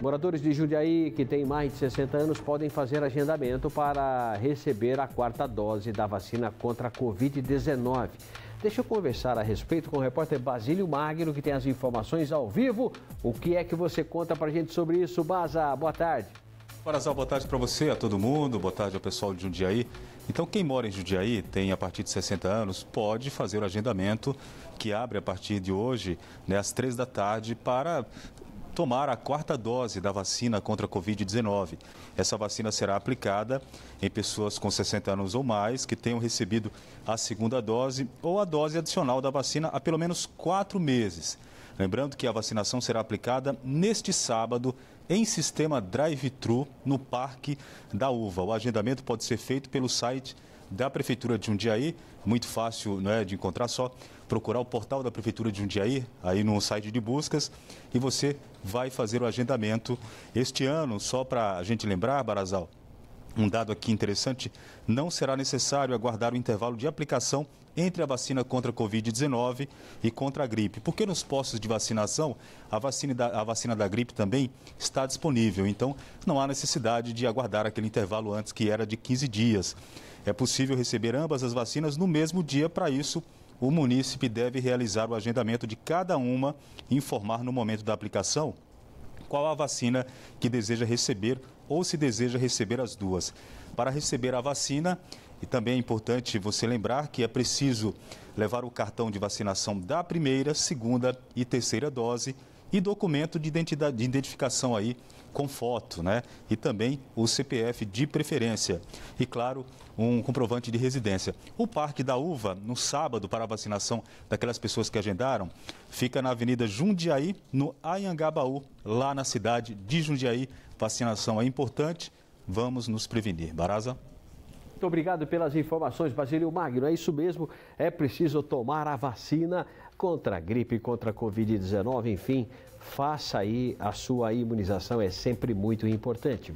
Moradores de Jundiaí que têm mais de 60 anos podem fazer agendamento para receber a quarta dose da vacina contra a Covid-19. Deixa eu conversar a respeito com o repórter Basílio Magno, que tem as informações ao vivo. O que é que você conta para a gente sobre isso, Baza? Boa tarde. Barazal, boa tarde para você, a todo mundo, boa tarde ao pessoal de Jundiaí. Então, quem mora em Jundiaí, tem a partir de 60 anos, pode fazer o agendamento que abre a partir de hoje, né, às três da tarde, para tomar a quarta dose da vacina contra a Covid-19. Essa vacina será aplicada em pessoas com 60 anos ou mais que tenham recebido a segunda dose ou a dose adicional da vacina há pelo menos quatro meses. Lembrando que a vacinação será aplicada neste sábado em sistema drive-thru no Parque da Uva. O agendamento pode ser feito pelo site da Prefeitura de Jundiaí, muito fácil né, de encontrar, só procurar o portal da Prefeitura de Jundiaí, aí no site de buscas, e você vai fazer o agendamento. Este ano, só para a gente lembrar, Barazal, um dado aqui interessante: não será necessário aguardar o intervalo de aplicação entre a vacina contra a Covid-19 e contra a gripe, porque nos postos de vacinação a vacina, da, a vacina da gripe também está disponível. Então, não há necessidade de aguardar aquele intervalo antes, que era de 15 dias. É possível receber ambas as vacinas no mesmo dia, para isso, o munícipe deve realizar o agendamento de cada uma e informar no momento da aplicação qual a vacina que deseja receber ou se deseja receber as duas. Para receber a vacina, e também é importante você lembrar que é preciso levar o cartão de vacinação da primeira, segunda e terceira dose e documento de, identidade, de identificação aí com foto, né? E também o CPF de preferência. E claro, um comprovante de residência. O Parque da Uva, no sábado, para a vacinação daquelas pessoas que agendaram, fica na Avenida Jundiaí, no Ayangabaú, lá na cidade de Jundiaí. Vacinação é importante, vamos nos prevenir. Baraza? Muito obrigado pelas informações, Basílio Magno. É isso mesmo, é preciso tomar a vacina contra a gripe, contra a Covid-19, enfim, faça aí a sua imunização, é sempre muito importante.